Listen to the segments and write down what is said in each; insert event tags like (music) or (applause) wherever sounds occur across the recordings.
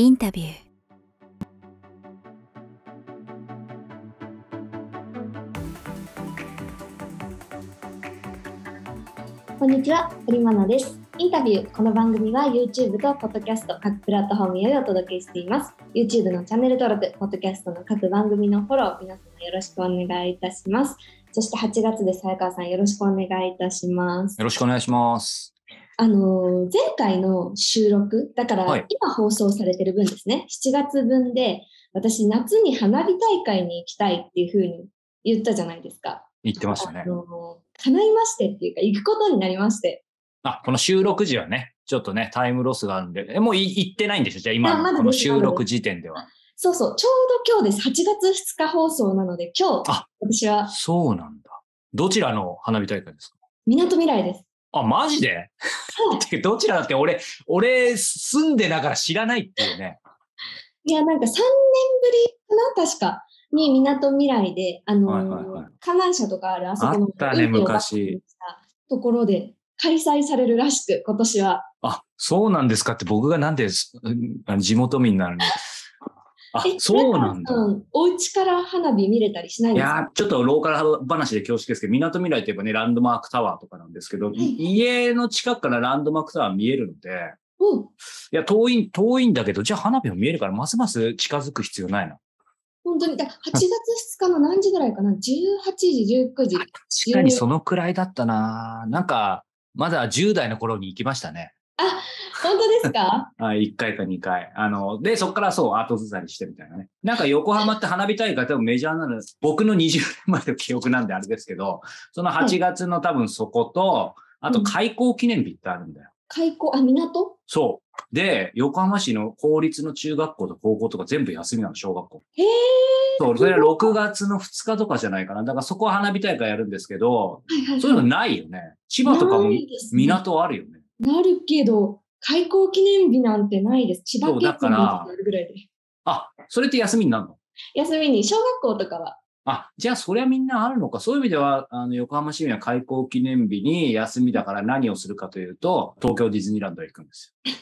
インタビューこんにちは堀マナですインタビューこの番組は YouTube と Podcast 各プラットフォームよりお届けしています YouTube のチャンネル登録 Podcast の各番組のフォロー皆様よろしくお願いいたしますそして8月でさやかわさんよろしくお願いいたしますよろしくお願いしますあの、前回の収録、だから今放送されてる分ですね、7月分で、私夏に花火大会に行きたいっていうふうに言ったじゃないですか。言ってましたね。叶いましてっていうか、行くことになりまして。あ、この収録時はね、ちょっとね、タイムロスがあるんで、えもう行ってないんでしょじゃあ今、ま、この収録時点では。そうそう、ちょうど今日です。8月2日放送なので、今日、あ私は。そうなんだ。どちらの花火大会ですかみなとみらいです。あ、マジで (laughs) ってどちらだって俺、俺住んでながら知らないっていうね。いや、なんか3年ぶりかな確か。に、みなとみらいで、あのーはいはいはい、観覧車とかある、あそこの。あったね、昔。ところで開催されるらしく、今年は。あ、そうなんですかって僕がなんで地元民なのにあ、そうなんだ。うん、お家から花火見れたりしないですかいや、ちょっとローカル話で恐縮ですけど、みなとみらいといえばね、ランドマークタワーとかなんですけど、家の近くからランドマークタワー見えるので、うん、いや、遠い、遠いんだけど、じゃあ花火も見えるから、ますます近づく必要ないな。本当に、だ8月2日の何時ぐらいかな ?18 時、19時。確かにそのくらいだったな。なんか、まだ10代の頃に行きましたね。あ、本当ですか (laughs) はい、1回か2回。あの、で、そこからそう、後ずさりしてみたいなね。なんか横浜って花火大会多分メジャーなの僕の20年前の記憶なんであれですけど、その8月の多分そこと、あと開港記念日ってあるんだよ。開港、あ、港そう。で、横浜市の公立の中学校と高校とか全部休みなの、小学校。へー。そう、それは6月の2日とかじゃないかな。だからそこは花火大会やるんですけど、はいはいはい、そういうのないよね。千葉とかも港あるよね。なるけど、開校記念日なんてないです。千葉県になるぐらいで。あ、それって休みになるの休みに、小学校とかは。あ、じゃあそりゃみんなあるのか。そういう意味では、あの、横浜市民は開校記念日に休みだから何をするかというと、東京ディズニーランドへ行くんですよ。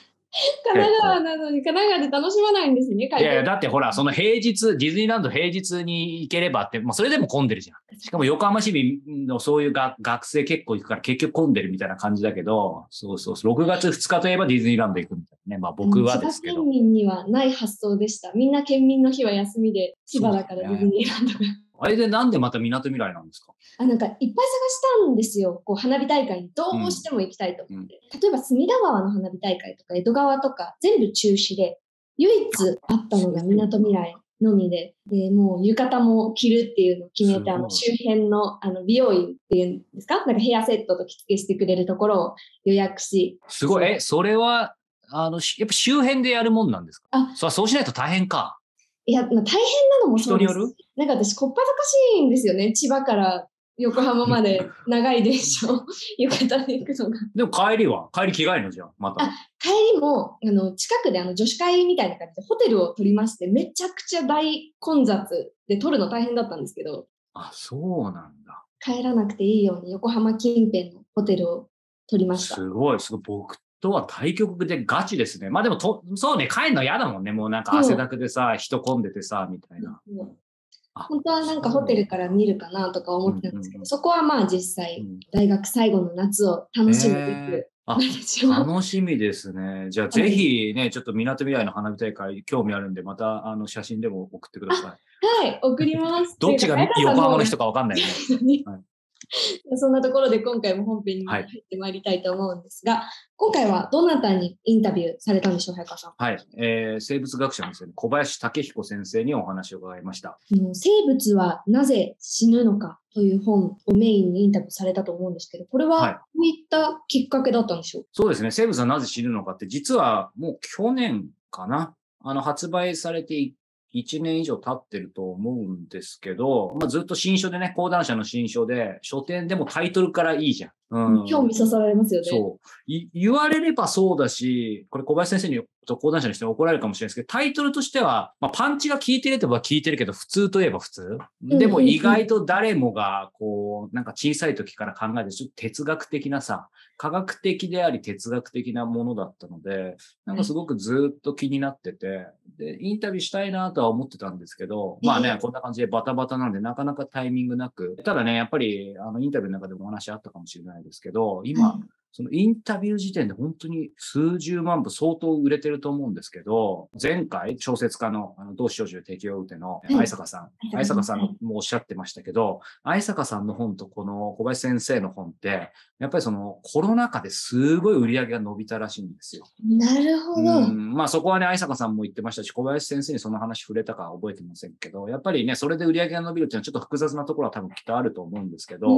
神奈川なのに神奈川で楽しまないんですね、いやいや、だってほら、その平日、ディズニーランド平日に行ければって、まあ、それでも混んでるじゃん。しかも横浜市民のそういうが学生結構行くから結局混んでるみたいな感じだけど、そうそうそう、6月2日といえばディズニーランド行くみたいなね。まあ僕はですけど。県民にはない発想でした。みんな県民の日は休みで、千葉だからディズニーランドが。あれでなんでまたみなとみらいなんですかあなんかいっぱい探したんですよこう花火大会にどうしても行きたいと思って、うん、例えば隅田川の花火大会とか江戸川とか全部中止で唯一あったのがみなとみらいのみででもう浴衣も着るっていうのを決めてあの周辺のあの美容院っていうんですかなんかヘアセットと着付けしてくれるところを予約しすごいえそれはあのやっぱ周辺でやるもんなんですかあそうしないと大変かいや、まあ、大変なのもそうです。なんか私、こっぱずかしいんですよね。千葉から横浜 (laughs) まで長い電車を (laughs) 浴衣で行くのが。でも帰りは帰り着替えのじゃまた。帰りも、あの、近くであの女子会みたいな感じでホテルを取りまして、めちゃくちゃ大混雑で取るの大変だったんですけど。あ、そうなんだ。帰らなくていいように横浜近辺のホテルを取りました。すごい、すごい。僕とは対局でガチですね。まあでもと、そうね、帰るの嫌だもんね。もうなんか汗だくでさ、人混んでてさ、みたいな。本当はなんかホテルから見るかなとか思ってたんですけど、そこはまあ実際、大学最後の夏を楽しむべく、あ楽しみですね。じゃあぜひね、ちょっとみなとみらいの花火大会興味あるんで、またあの写真でも送ってください。はい、送ります。どっちが横浜の人かわかんないね。(laughs) はい (laughs) そんなところで今回も本編に入ってまいりたいと思うんですが、はい、今回はどなたにインタビューされたんでしょう、早川さん。はい、えー、生物学者の小林武彦先生にお話を伺いました。生物はなぜ死ぬのかという本をメインにインタビューされたと思うんですけど、これはどういったきっかけだったんでしょう、はい、そうですね、生物はなぜ死ぬのかって、実はもう去年かな、あの発売されて1年以上経ってると思うんですけど、まあ、ずっと新書でね、講談社の新書で、書店でもタイトルからいいじゃん。うん、興味させられますよね。そう。言われればそうだし、これ小林先生に、と講談社の人に怒られるかもしれないですけど、タイトルとしては、まあ、パンチが効いてるば効いてるけど、普通といえば普通。でも意外と誰もが、こう、なんか小さい時から考えて、ちょっと哲学的なさ、科学的であり哲学的なものだったので、なんかすごくずっと気になってて、で、インタビューしたいなとは思ってたんですけど、まあね、こんな感じでバタバタなので、なかなかタイミングなく、ただね、やっぱり、あの、インタビューの中でもお話あったかもしれないないですけど、今、うんそのインタビュー時点で本当に数十万部相当売れてると思うんですけど、前回小説家のあの同志授女適を打ての愛坂さん、愛坂さんもおっしゃってましたけど、愛坂さんの本とこの小林先生の本って、やっぱりそのコロナ禍ですごい売り上げが伸びたらしいんですよ。なるほど。まあそこはね、愛坂さんも言ってましたし、小林先生にその話触れたか覚えてませんけど、やっぱりね、それで売り上げが伸びるっていうのはちょっと複雑なところは多分きっとあると思うんですけど、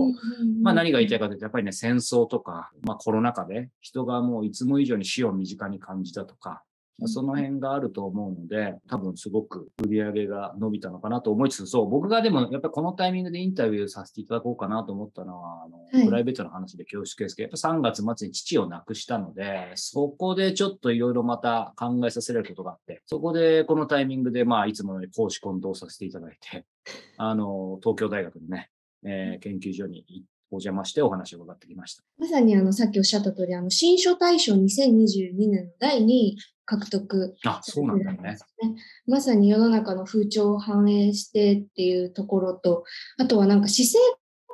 まあ何が言いたいかというと、やっぱりね、戦争とか、まあコロナ禍で人がもういつも以上に死を身近に感じたとか、その辺があると思うので、多分すごく売り上げが伸びたのかなと思いつつ、そう、僕がでもやっぱりこのタイミングでインタビューさせていただこうかなと思ったのは、あの、はい、プライベートの話で恐縮ですけど、やっぱ3月末に父を亡くしたので、そこでちょっといろいろまた考えさせられることがあって、そこでこのタイミングで、まあ、いつものように講師混同させていただいて、あの、東京大学のね、えー、研究所に行っお邪魔してお話を伺ってきました。まさにあの、さっきおっしゃった通り、あの、新書大賞2022年の第2位獲得、ね、あ、そうなんだね。まさに世の中の風潮を反映してっていうところと、あとはなんか姿勢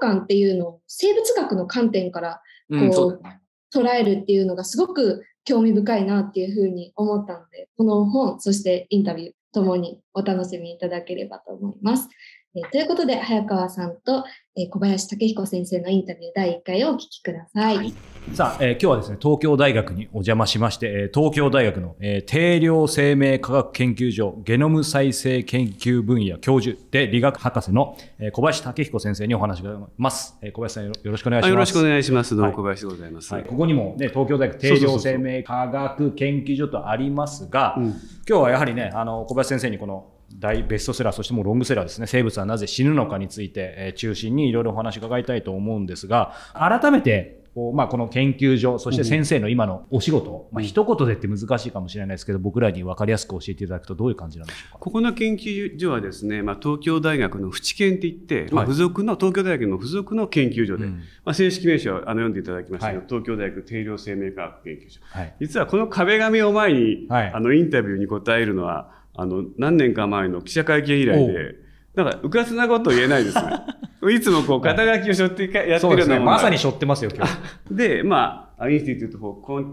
感っていうのを生物学の観点からこう、うんね、捉えるっていうのがすごく興味深いなっていうふうに思ったので、この本、そしてインタビューともにお楽しみいただければと思います。えー、ということで、早川さんと、えー、小林武彦先生のインタビュー第1回をお聞きください。はい、さあ、えー、今日はですね、東京大学にお邪魔しまして、え東京大学の、え定量生命科学研究所ゲノム再生研究分野教授で理学博士の、え小林武彦先生にお話がます。え小林さんよろしくお願いします。よろしくお願いします。どうも小林でございます。はい、はい、ここにもね、東京大学定量生命科学研究所とありますが、そうそうそうそう今日はやはりね、あの、小林先生にこの大ベストセラー、そしてもうロングセラーですね、生物はなぜ死ぬのかについて、え中心にいろいろお話伺いたいと思うんですが、改めて、こうまあ、この研究所、そして先生の今のお仕事、まあ、一言でって難しいかもしれないですけど、僕らに分かりやすく教えていただくと、どういう感じなんでしょうかここの研究所はですね、まあ、東京大学の淵研っていって、まあ、付属の、東京大学の付属の研究所で、うん、まあ、正式名称をあの読んでいただきましたけど、はい、東京大学定量生命科学研究所、はい、実はこの壁紙を前に、はい、あのインタビューに答えるのは、あの、何年か前の記者会見以来で、なんか、うかつなこと言えないですね。(laughs) いつもこう、肩書きを背負ってやってるうね、まさに背負ってますよ、今日。で、まあ、インスティテュート・フォー・コン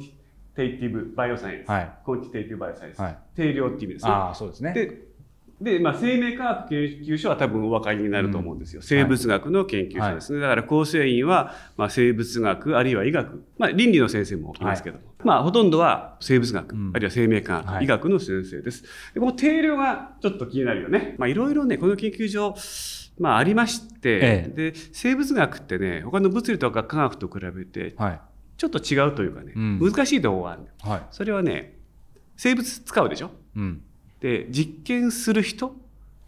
テイティブ・バイオサイエンス。はい、コンティテイティブ・バイオサイエンス。はい、定量っていう意味ですね。ああ、そうですね。で、でまあ、生命科学研究所は多分お分かりになると思うんですよ。うん、生物学の研究所ですね。はい、だから、構成員は、まあ、生物学、あるいは医学、まあ、倫理の先生もいますけども。まあ、ほとんどは生物学、うん、あるいは生命科学、はい、医学の先生です。でこの定量がちょっと気になるよね。まあ、いろいろね、この研究所、まあ、ありまして、ええ、で、生物学ってね、他の物理とか科学と比べて、ちょっと違うというかね、はい、難しいところがある、はい、それはね、生物使うでしょ、うん、で、実験する人、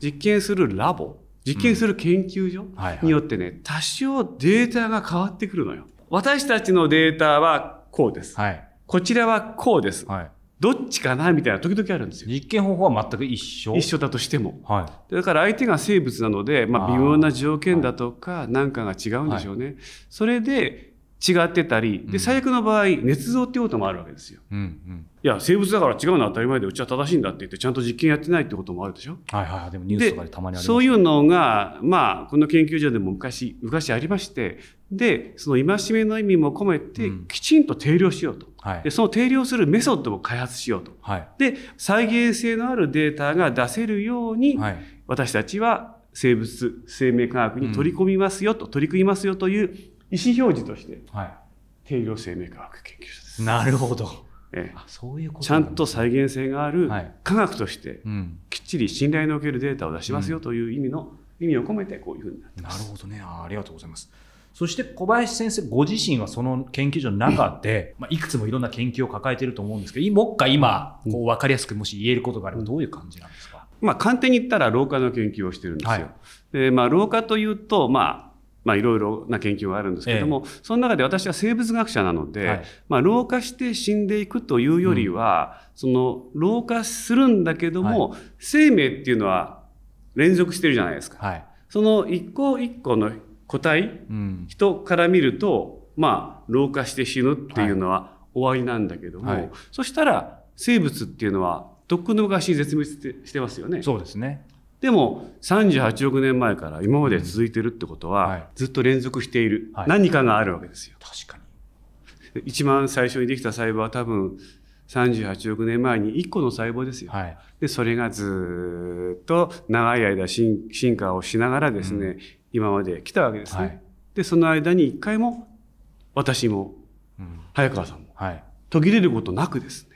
実験するラボ、実験する研究所によってね、うんはいはい、多少データが変わってくるのよ。私たちのデータはこうです。はいこちらはこうです。はいどっちかなみたいな時々あるんですよ。実験方法は全く一緒一緒だとしても、はい。だから相手が生物なので、まあ、微妙な条件だとか、なんかが違うんでしょうね。はい、それで、違ってたり、で、最悪の場合、捏造ってこともあるわけですよ。うんうん、いや、生物だから違うのは当たり前で、うちは正しいんだって言って、ちゃんと実験やってないってこともあるでしょ。はいはい、でもニュースとかでたまにあります、ね、そういうのが、まあ、この研究所でも昔、昔ありまして、で、その戒めの意味も込めて、きちんと定量しようと、うんはい、で。その定量するメソッドを開発しようと。はい、で、再現性のあるデータが出せるように、はい、私たちは生物生命科学に取り込みますよと、うん、取り組みますよという意思表示として、はい、定量生命科学研究所です。なるほど。ちゃんと再現性がある、科学として、うん、きっちり信頼のおけるデータを出しますよという意味の、うん、意味を込めてこういうふうになってます。なるほどねあ。ありがとうございます。そして小林先生ご自身はその研究所の中で、まあ、いくつもいろんな研究を抱えていると思うんですけど、もっか今、こう分かりやすくもし言えることがあればどういう感じなんですか、まあ、簡単に言ったら老化の研究をしてるんですよ。はい、でまあ、老化というと、まあまあ、いろいろな研究があるんですけれども、ええ、その中で私は生物学者なので、はい、まあ、老化して死んでいくというよりは、うん、その老化するんだけども、はい、生命っていうのは連続してるじゃないですか。はい、その一個一個の個体、うん、人から見ると、まあ、老化して死ぬっていうのは終わりなんだけども、そしたら生物っていうのはとっくの昔に絶滅してますよね。そうですねでも38億年前から今まで続いてるってことは、ずっと連続している、はい、何かがあるわけですよ。確かに一番最初にできた細胞は多分38億年前に1個の細胞ですよ。はい、でそれがずっと長い間進化をしながらですね、うん、今まで来たわけですね。はい、でその間に1回も私も、うん、早川さんも、途切れることなくですね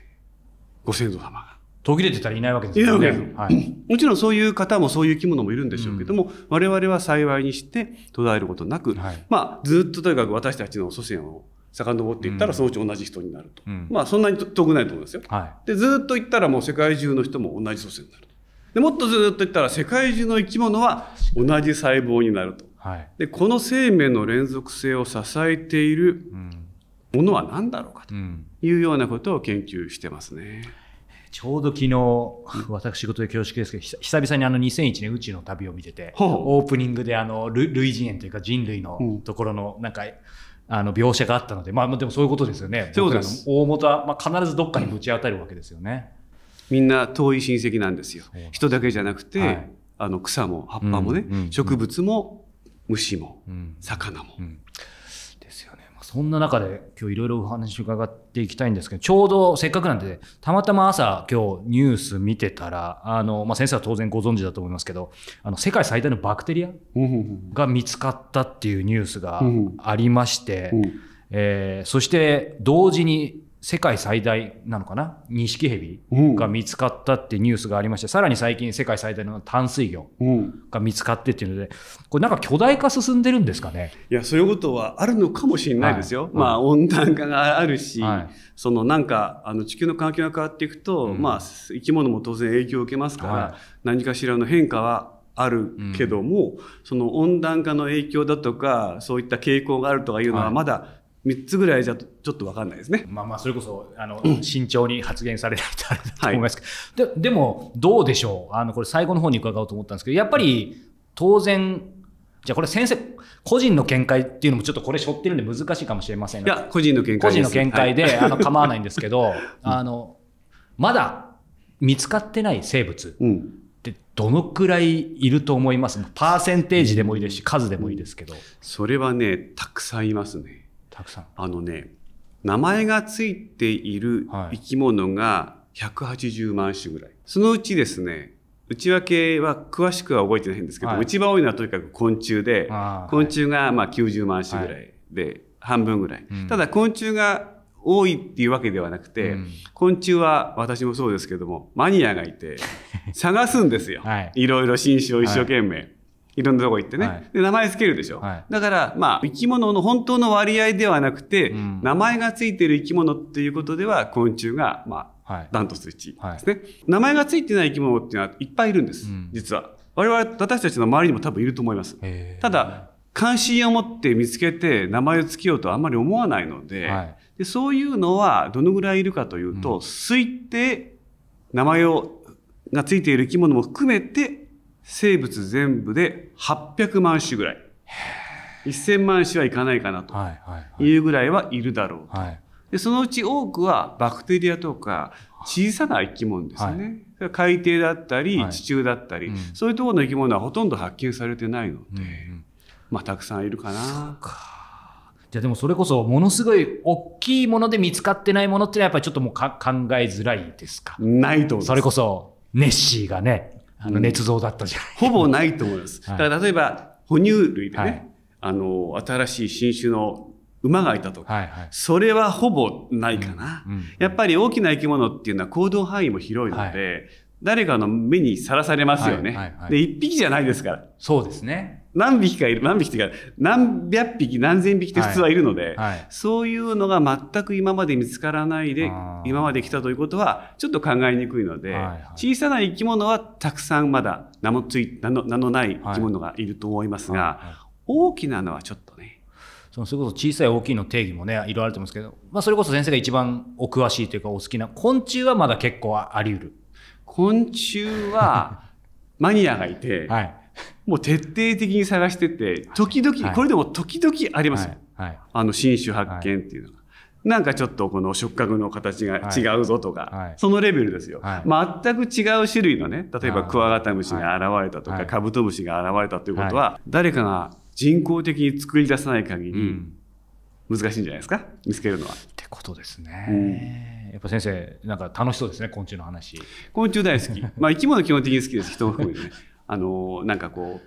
ご先祖様が。途切れてたらいないわけですよね。いいはい、もちろんそういう方もそういう生き物もいるんでしょうけども、うん、我々は幸いにして途絶えることなく、はい、まあ、ずっととにかく私たちの祖先を遡っていったら、そのうち同じ人になると、うん、まあ、そんなに遠くないと思いますよ。はい、でずっといったらもう世界中の人も同じ祖先になるでもっとずっといったら世界中の生き物は同じ細胞になると、はい、でこの生命の連続性を支えているものは何だろうかというようなことを研究してますね。うんちょうど昨日、(laughs) 私事で恐縮ですけど、久々にあの2001年宇宙の旅を見てて、オープニングであの類人猿というか人類のところのなんか、あの描写があったので、まあでもそういうことですよね。そうです大元は、まあ、必ずどっかにぶち当たるわけですよね。みんな遠い親戚なんですよ。人だけじゃなくて、はい、あの草も葉っぱもね、うんうんうん、植物も虫も、魚も、うん、ですよそんな中で今日いろいろお話を伺っていきたいんですけど、ちょうどせっかくなんで、たまたま朝今日ニュース見てたら、あの、まあ、先生は当然ご存知だと思いますけど、あの、世界最大のバクテリアが見つかったっていうニュースがありまして、えー、そして同時に世界最大なのかなニシキヘビが見つかったってニュースがありまして、さらに最近世界最大の淡水魚が見つかってっていうので、これなんか巨大化進んでるんですかねいや、そういうことはあるのかもしれないですよ。はい、まあ、温暖化があるし、はい、そのなんか、あの地球の環境が変わっていくと、うん、まあ、生き物も当然影響を受けますから、はい、何かしらの変化はあるけども、うん、その温暖化の影響だとか、そういった傾向があるとかいうのはまだ、3つぐらいじゃちょっと分かんないですね。まあまあ、それこそ、あの、うん、慎重に発言されないとあれだと思いますけど、はい、ででも、どうでしょうあの、これ最後の方に伺おうと思ったんですけど、やっぱり、当然、じゃこれ先生、個人の見解っていうのもちょっとこれしょってるんで難しいかもしれませんが。いや、個人の見解で個人の見解で、はい、あの、構わないんですけど、うん、あの、まだ見つかってない生物ってどのくらいいると思いますパーセンテージでもいいですし、数でもいいですけど。それはね、たくさんいますね。たくさん。あのね、名前がついている生き物が180万種ぐらい。そのうちですね、内訳は詳しくは覚えてないんですけど、はい、一番多いのはとにかく昆虫で、昆虫がまあ90万種ぐらいで、はい、半分ぐらい、うん、ただ昆虫が多いっていうわけではなくて、うん、昆虫は私もそうですけども、マニアがいて、(laughs) 探すんですよ。はい、いろいろ新種を一生懸命。はいいろんなとこ行ってね、はい、で名前つけるでしょ、はい、だからまあ生き物の本当の割合ではなくて、うん、名前がついてる生き物っていうことでは昆虫がまあダン、トツ1位ですね、名前がついてない生き物っていうのはいっぱいいるんです、うん、実は我々私たちの周りにも多分いると思いますただ関心を持って見つけて名前を付けようとあんまり思わないのではい、でそういうのはどのぐらいいるかというと、うん、推定名前をが付いている生き物も含めて生物全部で800万種ぐらい1000万種はいかないかなというぐらいはいるだろうと、はい、でそのうち多くはバクテリアとか小さな生き物ですね、はい、海底だったり地中だったり、はいうん、そういうところの生き物はほとんど発見されてないので、うんうん、まあ、たくさんいるかな。じゃでもそれこそものすごい大きいもので見つかってないものってやっぱりちょっともう考えづらいですかないと思すそれこそネッシーがねあの、捏造だったじゃない、うん、ほぼないと思います。だから例えば、哺乳類でね、はい、あの、新しい新種の馬がいたとか、はいはい、それはほぼないかな、うんうん、やっぱり大きな生き物っていうのは行動範囲も広いので、はい、誰かの目にさらされますよね、はいはいはい、で、一匹じゃないですから。そうですね。何匹かいる、何匹というか、何百匹、何千匹って普通はいるので、はいはい、そういうのが全く今まで見つからないで、今まで来たということは、ちょっと考えにくいので、はいはい、小さな生き物はたくさんまだ名もつい名の名のない生き物がいると思いますが、はい、大きなのはちょっとね。そのそれこそ小さい大きいの定義もね、いろいろあると思うんですけど、まあ、それこそ先生が一番お詳しいというか、お好きな、昆虫はまだ結構あり得る。昆虫は、(laughs) マニアがいて、はい、もう徹底的に探してて、時々、これでも時々ありますよ。あの、新種発見っていうのが。なんかちょっとこの触覚の形が違うぞとか、そのレベルですよ、全く違う種類のね、例えばクワガタムシが現れたとか、カブトムシが現れたということは、誰かが人工的に作り出さない限り、難しいんじゃないですか、見つけるのは。ってことですね。やっぱ先生、なんか楽しそうですね、昆虫の話。昆虫大好き。まあ生き物基本的に好きです、人も含めてね。あの、なんかこ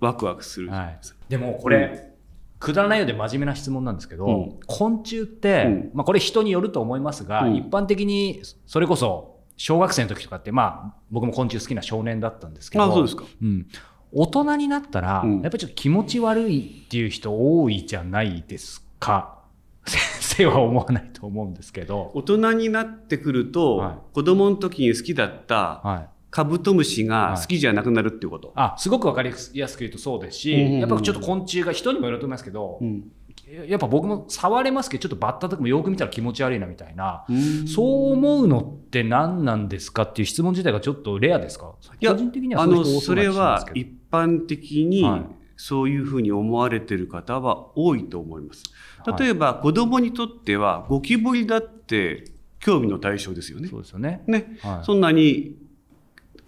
う、ワクワクするですはい、でもこれ、くだらないようで真面目な質問なんですけど、うん、昆虫って、うん、まあ、これ人によると思いますが、うん、一般的にそれこそ小学生の時とかって、まあ、僕も昆虫好きな少年だったんですけど、ああうん、大人になったら、やっぱりちょっと気持ち悪いっていう人多いじゃないですか。(laughs) 先生は思わないと思うんですけど。大人になってくると、はい、子供の時に好きだった、はいカブトムシが好きじゃなくなるっていうこと、はい、あすごく分かりやすく言うとそうですし、うんうんうん、やっぱちょっと昆虫が人にもよると思いますけど、うん、やっぱ僕も触れますけどちょっとバッタとかもよく見たら気持ち悪いなみたいな、うん、そう思うのって何なんですかっていう質問自体がちょっとレアですか個人的にはあのそれは一般的に、そういうふうに思われてる方は多いと思います。例えば、子供にとってはゴキブリだって興味の対象ですよね。そうですよね。ね、はい、そんなに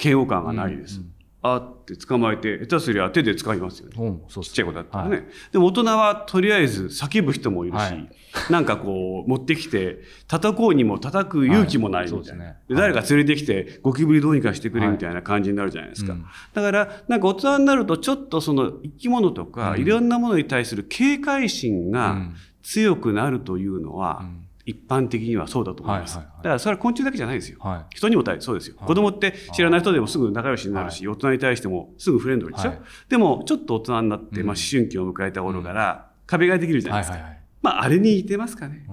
嫌悪感がないです。うんうん、あって捕まえて、下手すりゃ手で使いますよね。そうちっちゃい子だったらね、はい、でも大人はとりあえず叫ぶ人もいるし、はい、なんかこう、持ってきて、叩こうにも叩く勇気もないみたいな。はいね、で誰か連れてきて、ゴキブリどうにかしてくれみたいな感じになるじゃないですか。うん、だから、なんか大人になると、ちょっとその生き物とか、いろんなものに対する警戒心が強くなるというのは、うん一般的にはそうだと思います。はいはいはい、だからそれは昆虫だけじゃないですよ。はい、人にも対そうですよ、はい、子供って知らない人でもすぐ仲良しになるし、はい、大人に対してもすぐフレンドリーでしょ、でもちょっと大人になって、まあ、思春期を迎えた頃から、壁ができるじゃないですか。はいはいはい、まあ、あれに似てますかね。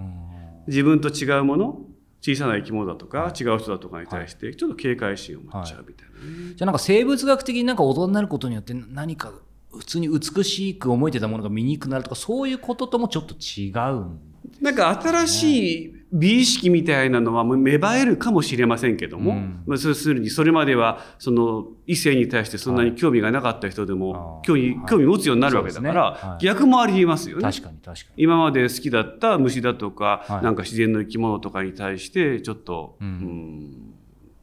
自分と違うもの、小さな生き物だとか、違う人だとかに対して、ちょっと警戒心を持っちゃうみたいな、ね、じゃあなんか生物学的になんか大人になることによって何か普通に美しく思えてたものが見にくくなるとか、そういうことともちょっと違うんなんか新しい美意識みたいなのは芽生えるかもしれませんけども、ま、う、あ、そうするにそれまではその異性に対してそんなに興味がなかった人でも興味,、興味持つようになるわけだから、逆もありえますよね。確かに確かに今まで好きだった虫だとか、なんか自然の生き物とかに対してちょっと、うん、うん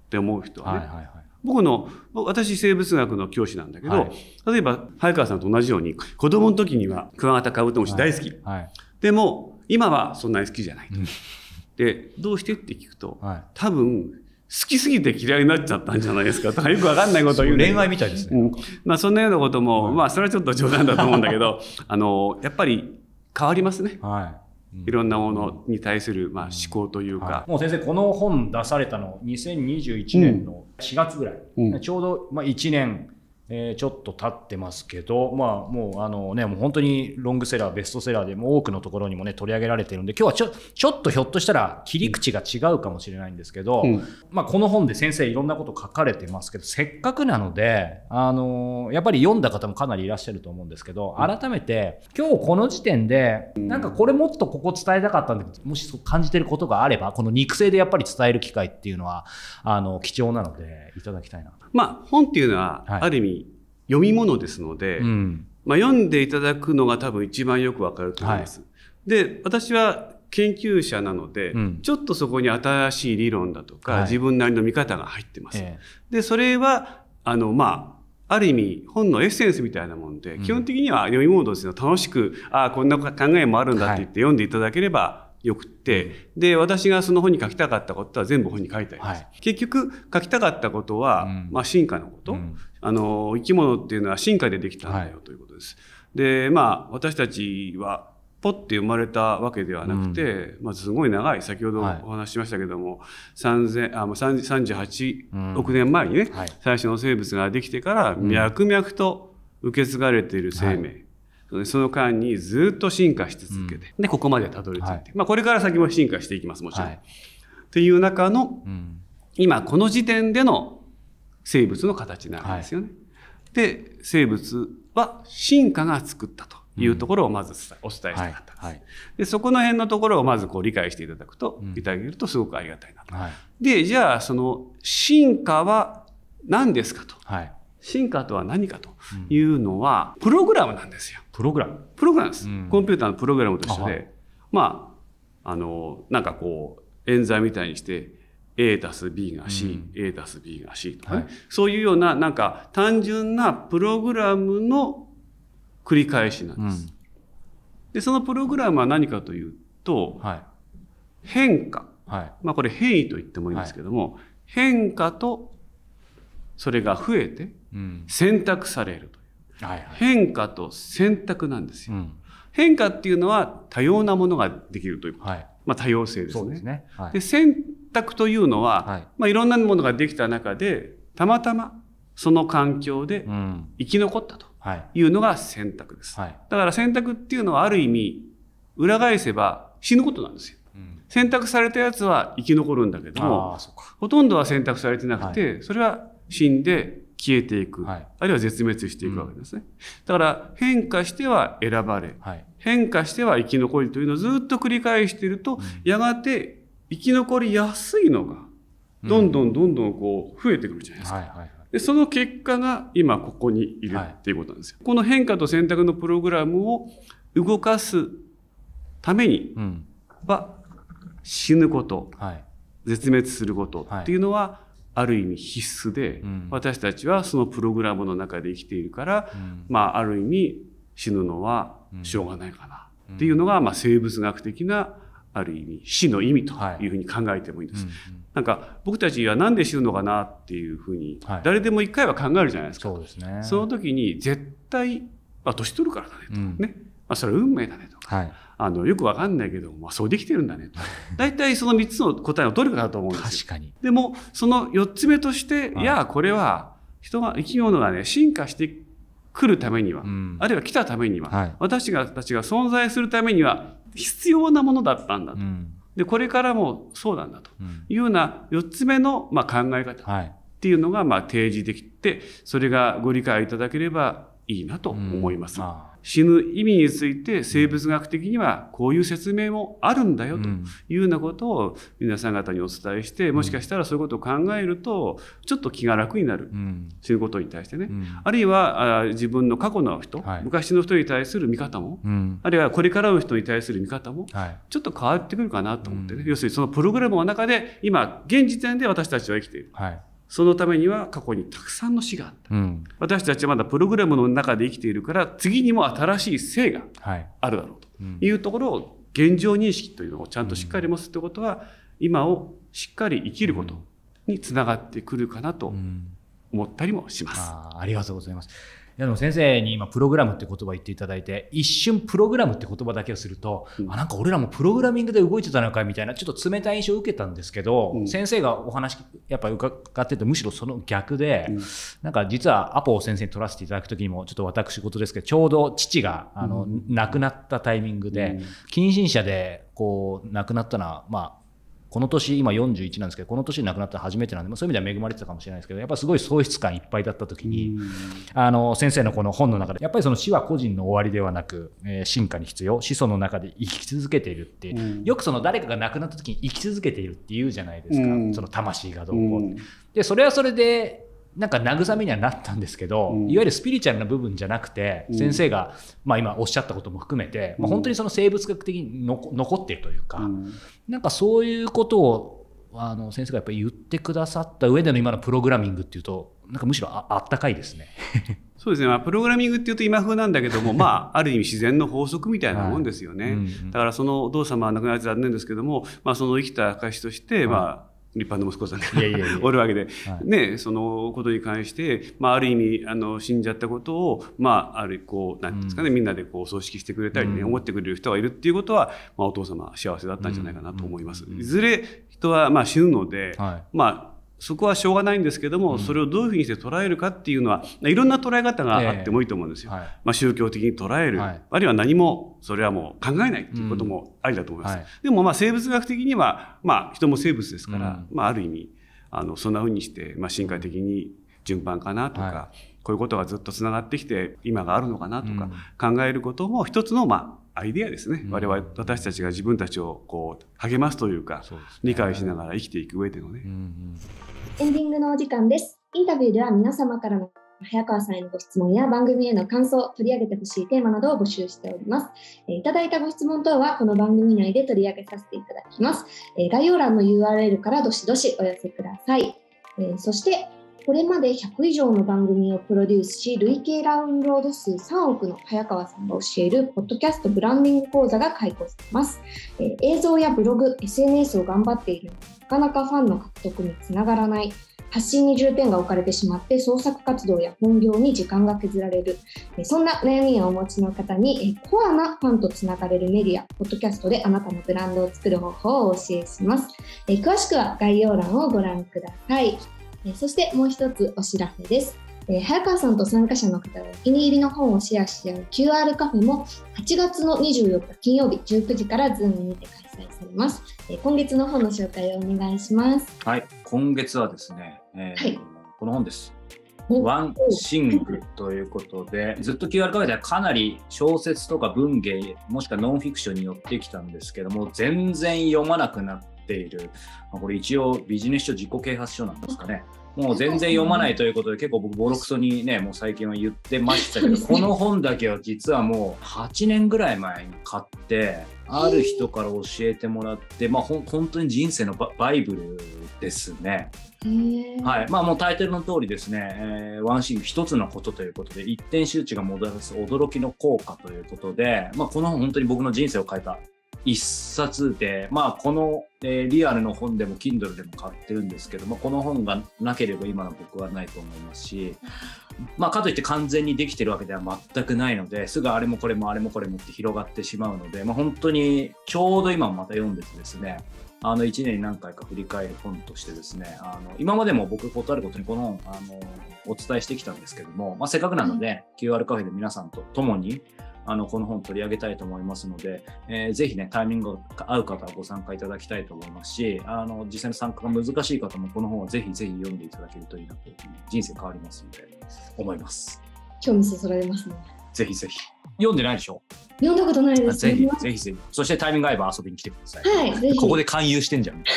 って思う人はね。はいはいはい僕の私生物学の教師なんだけど、はい、例えば早川さんと同じように子供の時にはクワガタカブトムシ大好き、はいはい、でも今はそんなに好きじゃないで、どうしてって聞くと、はい、多分、好きすぎて嫌いになっちゃったんじゃないですかとかよくわかんないことを言う恋愛みたいですね。うん、まあそんなようなことも、はい、まあそれはちょっと冗談だと思うんだけど、あの、やっぱり変わりますね。はい。いろんなものに対する、まあ、思考というか、はい、もう先生この本出されたの2021年の4月ぐらい、うん、ちょうど、まあ、1年えー、ちょっと経ってますけど、まあ、もうあのね、もう本当にロングセラー、ベストセラーでも多くのところにもね、取り上げられてるんで、今日はちょちょっとひょっとしたら切り口が違うかもしれないんですけど、うん、まあ、この本で先生いろんなこと書かれてますけど、せっかくなので、あのー、やっぱり読んだ方もかなりいらっしゃると思うんですけど、改めて、今日この時点で、なんかこれもっとここ伝えたかったんだけど、もし感じてることがあれば、この肉声でやっぱり伝える機会っていうのは、あの、貴重なので、いただきたいなと。まあ、本っていうのは、ある意味、読み物ですので、はいうん、まあ、読んでいただくのが多分一番よくわかると思います。はい、で、私は研究者なので、うん、ちょっとそこに新しい理論だとか、はい、自分なりの見方が入ってます。えー、で、それは、あの、まあ、ある意味、本のエッセンスみたいなもんで、基本的には読み物ですよ。楽しく、ああ、こんな考えもあるんだって言って読んでいただければ、よくって、で、私がその本に書きたかったことは全部本に書いてあります。はい、結局、書きたかったことは、うん、まあ、進化のこと、うん、あの、生き物っていうのは進化でできたんだよということです。で、まあ、私たちは、ポッて生まれたわけではなくて、うん、まあ、すごい長い、先ほどお話ししましたけども、はい、3000あ38億年前にね、はい、最初の生物ができてから、脈々と受け継がれている生命その間にずっと進化し続けて、うん、でここまでたどり着いて、はい、まあ、これから先も進化していきますもちろん。はい、という中の、うん、今この時点での生物の形なんですよね。はい、で生物は進化が作ったというところをまずお伝えしたかったんです。うん、でそこの辺のところをまずこう理解していただくと、いただけるとすごくありがたいなと。でじゃあその進化は何ですかと。はい進化とは何かというのは、プログラムなんですよ。プログラムプログラムです、うん、コンピューターのプログラムとしてで、まあ、あの、なんかこう、演算みたいにして、A たす B が C、うん、A たす B が C とかね、はい、そういうような、なんか単純なプログラムの繰り返しなんです。うん、で、そのプログラムは何かというと、はい、変化。はい、まあこれ変異と言ってもいいんですけども、変化とそれが増えて、選択されるという、はいはい、変化と選択なんですよ、うん、変化っていうのは多様なものができるということ、はい、まあ、多様性ですね。で、ねはい、で選択というのは、まあ、いろんなものができた中でたまたまその環境で生き残ったというのが選択です、はい、だから選択っていうのはある意味裏返せば死ぬことなんですよ。うん、選択されたやつは生き残るんだけどもほとんどは選択されてなくて、それは死んで消えていく、はい、あるいは絶滅していくわけですね、うん、だから変化しては選ばれ、はい、変化しては生き残りというのをずっと繰り返していると、うん、やがて生き残りやすいのがどんどんどんどんこう増えてくるじゃないですか。うんはいはいはい、でその結果が今ここにいるっていうことなんですよ。この変化と選択のプログラムを動かすためには、死ぬこと、絶滅することっていうのは、ある意味必須で、うん、私たちはそのプログラムの中で生きているから、うん、まあ、ある意味死ぬのはしょうがないかな、っていうのが、まあ、生物学的なある意味死の意味というふうに考えてもいいです。はい、なんか僕たちは何で死ぬのかなっていうふうに誰でも一回は考えるじゃないですか、はい、そ、ね、その時に絶対、まあ、年取るからだねとかね、まあ、それは運命だねとか、はいあの、よくわかんないけど、まあそうできてるんだねと。(laughs) 大体その3つの答えをどれかだと思うんです確かに。でも、その4つ目として、い、や、これは人が、生き物がね、進化してくるためには、うん、あるいは来たためには、はい、私がたちが存在するためには必要なものだったんだと。うん、で、これからもそうなんだというような4つ目の、まあ、考え方。っていうのがまあ提示できて、それがご理解いただければいいなと思います。うん、あ死ぬ意味について生物学的にはこういう説明もあるんだよというようなことを皆さん方にお伝えして、もしかしたらそういうことを考えるとちょっと気が楽になるということに対してね、あるいは自分の過去の人、昔の人に対する見方も、あるいはこれからの人に対する見方もちょっと変わってくるかなと思ってね、要するにそのプログラムの中で今現時点で私たちは生きている。そのためには過去にたくさんの死があった、うん、私たちはまだプログラムの中で生きているから次にも新しい性があるだろうというところを現状認識というのをちゃんとしっかり持つということは、今をしっかり生きることにつながってくるかなと思ったりもします。うん、あありがとうございますやでも先生に今プログラムって言葉言っていただいて一瞬プログラムって言葉だけをすると、うん、あなんか俺らもプログラミングで動いてたのかみたいなちょっと冷たい印象を受けたんですけど、うん、先生がお話やっぱ伺っててむしろその逆で、うん、なんか実はアポを先生に取らせていただく時にもちょっと私事ですけどちょうど父があの、亡くなったタイミングで、近親者でこう亡くなったのはまあこの年、今41なんですけど、この年亡くなったの初めてなんで、まあ、そういう意味では恵まれてたかもしれないですけど、やっぱりすごい喪失感いっぱいだった時に、あの、先生のこの本の中で、やっぱりその死は個人の終わりではなく、えー、進化に必要、始祖の中で生き続けているって、よくその誰かが亡くなった時に生き続けているって言うじゃないですか、その魂がどうこうって。で、それはそれで、なんか慰めにはなったんですけど、うん、いわゆるスピリチュアルな部分じゃなくて、うん、先生が、まあ、今おっしゃったことも含めて、うん、まあ、本当にその生物学的に残っているというか、うん、なんかそういうことをあの先生がやっぱり言ってくださった上での今のプログラミングっていうとなんかむしろああったかいですね。(laughs) そうですね、まあ、プログラミングっていうと今風なんだけども、まあ、ある意味自然の法則みたいなもんですよね。はいうんうん、だからそのお父様は亡くなっれて残念ですけども、まあ、その生きた証として、まあ、はい立派な息子さんがいやいや (laughs) おるわけで、はい、ね、そのことに関して、まあ、ある意味あの死んじゃったことを、まあ、あるこうなんですかね、うん、みんなでこう葬式してくれたりね、うん、思ってくれる人がいるっていうことは、まあ、お父様幸せだったんじゃないかなと思います。うん、いずれ人はまあ死ぬので、はい、まあそこはしょうがないんですけども、うん、それをどういうふうにして捉えるかっていうのは、いろんな捉え方があってもいいと思うんですよ。えーはい、まあ、宗教的に捉える、はい、あるいは何も、それはもう考えないっていうこともありだと思います。うんはい、でも、ま生物学的には、まあ、人も生物ですから、うん、まあ、ある意味、あの、そんなふうにして、まあ、進化的に順番かなとか、こういうことがずっとつながってきて、今があるのかなとか、考えることも一つの、まあ、アイデアですね、うん、我々私たちが自分たちをこう励ますというか、ね、理解しながら生きていく上でのね、うんうん、エンディングのお時間ですインタビューでは皆様からの早川さんへのご質問や番組への感想、取り上げてほしいテーマなどを募集しております。えいただいたご質問等はこの番組内で取り上げさせていただきます。え概要欄の URL からどしどしお寄せください。えそしてこれまで100以上の番組をプロデュースし、累計ダウンロード数3億の早川さんが教える、ポッドキャストブランディング講座が開講されます。え映像やブログ、SNS を頑張っているなかなかファンの獲得につながらない。発信に重点が置かれてしまって創作活動や本業に時間が削られるそんな悩みをお持ちの方にコアなファンとつながれるメディアポッドキャストであなたのブランドを作る方法をお教えします詳しくは概要欄をご覧くださいえそしてもう一つお知らせです。え早川さんと参加者の方がお気に入りの本をシェアし合う QR カフェも8月の24日金曜日19時からズームにて開催されます、え今月の本の紹介をお願いします。はい、今月はですね、えー、はい、この本です。ワンシングということで、ずっと QR カフェではかなり小説とか文芸、もしくはノンフィクションに寄ってきたんですけども、全然読まなくなって、ている、まあ、これ一応ビジネス書自己啓発書なんですかね。もう全然読まないということで、結構僕、ボロクソにね、もう最近は言ってましたけど、(laughs) この本だけは実はもう8年ぐらい前に買って、ある人から教えてもらって、まあ、ほ本当に人生のバイブルですね。はいまあ、もうタイトルの通りですね、えー、ワンシーン一つのことということで、一点周知がもたらす驚きの効果ということで、まあ、この本、本当に僕の人生を変えた1冊で、まあ、この、えー、リアルの本でも Kindle でも買ってるんですけどもこの本がなければ今の僕はないと思いますし、まあ、かといって完全にできてるわけでは全くないのですぐあれもこれもあれもこれもって広がってしまうので、まあ、本当にちょうど今また読んでてですねあの1年に何回か振り返る本としてですねあの今までも僕断ることにこの本あのお伝えしてきたんですけども、まあ、せっかくなので、うん、QR カフェで皆さんと共にあのこの本取り上げたいと思いますので、えー、ぜひね、タイミングが合う方はご参加いただきたいと思いますし、あの実際の参加が難しい方も、この本をぜひぜひ読んでいただけるといいなと、人生変わりますので、思います。興味そそられますね。ぜひぜひ。読んでないでしょ読んだことないです。ぜひぜひぜひ。そしてタイミング合えば遊びに来てください。はい、ここで勧誘してんじゃん。(laughs)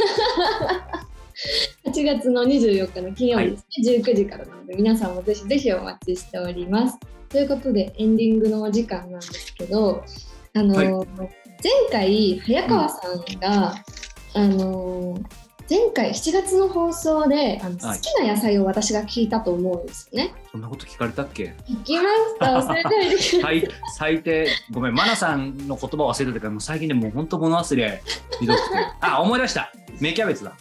8月の24日の金曜日ですね、はい、19時からなので皆さんもぜひぜひお待ちしております。ということでエンディングのお時間なんですけどあの、はい、前回早川さんが、うん、あの前回7月の放送であの、はい、好きな野菜を私が聞いたと思うんですよね。そんなこと聞かれたっけ聞きました (laughs) 忘れてるはい、最低ごめんマナさんの言葉忘れてたからもう最近でもう本当物忘れひどくてあ思い出した芽キャベツだ。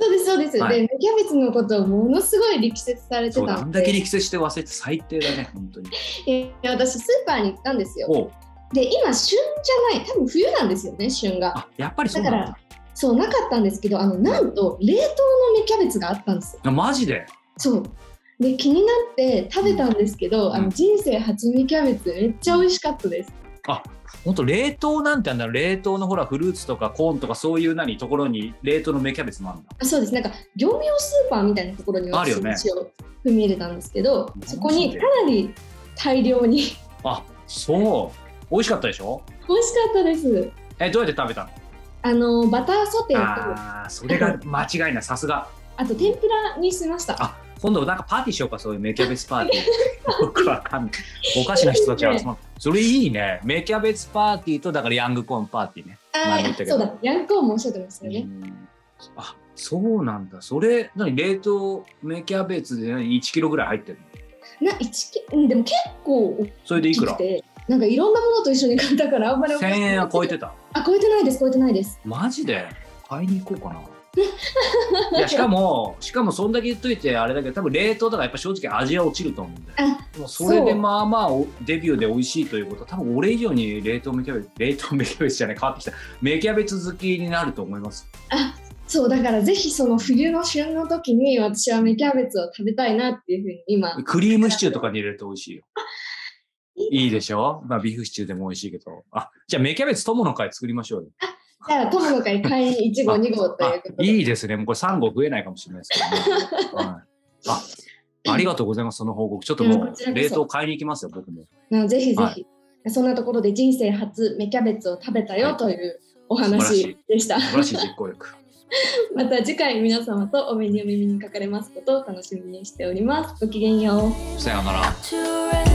そうですそうです、はい、でキャベツのことをものすごい力説されてたんだけ力説して忘れて最低だね本当にえ、(laughs) 私スーパーに行ったんですよで今旬じゃない多分冬なんですよね旬がやっぱりそうだからそうなかったんですけどあのなんと冷凍の芽キャベツがあったんですよマジでそうで気になって食べたんですけど、うん、あの人生初芽キャベツめっちゃ美味しかったですあ本当冷凍なんてあんだ冷凍のほらフルーツとかコーンとかそういう何ところに冷凍の芽キャベツもあるんだあそうですなんか業務用スーパーみたいなところにあるよ、ね、を踏み入れたんですけどそこにかなり大量にあそう美味しかったでしょ美味しかったですえどうやって食べたのあのバターソテーとあそれが間違いないさすがあと天ぷらにしましたあ今度なんかパーティーしようか、そういうメキャベツパーティー。(laughs) 僕わかんない。おかしな人たちがそのそれいいね。メキャベツパーティーと、だからヤングコーンパーティーね。ああ、そうだ。ヤングコーンもおっしゃってましたよね。あ、そうなんだ。それ、何冷凍メキャベツで何1キロぐらい入ってるのな、1キでも結構それでいくらなんかいろんなものと一緒に買ったからあんまり1000円は超えてたあ超えてないです超えてないですマジで買いに行こうかないやしかもしかもそんだけ言っといてあれだけど多分冷凍だからやっぱ正直味は落ちると思うんだよもうそれでまあまあデビューで美味しいということは多分俺以上に冷凍メキャベツ冷凍メキャベツじゃない変わってきたメキャベツ好きになると思いますあそうだからぜひその冬の旬の時に私はメキャベツを食べたいなっていうふうに今クリームシチューとかに入れると美味しいよいいでしょまあビーフシチューでも美味しいけどあじゃあメキャベツ友の会作りましょうよじゃあ、友の会会員1号、2号ということで。いいですね。もうこれ3号増えないかもしれないですけど、ねはい、あ、(laughs) ありがとうございます、その報告。ちょっともう、冷凍買いに行きますよ、僕も。ぜひぜひ、はい、そんなところで人生初、芽キャベツを食べたよというお話でした。素晴らしい実行力。(laughs) また次回皆様とお目にお耳にかかれますことを楽しみにしております。ごきげんよう。さようなら。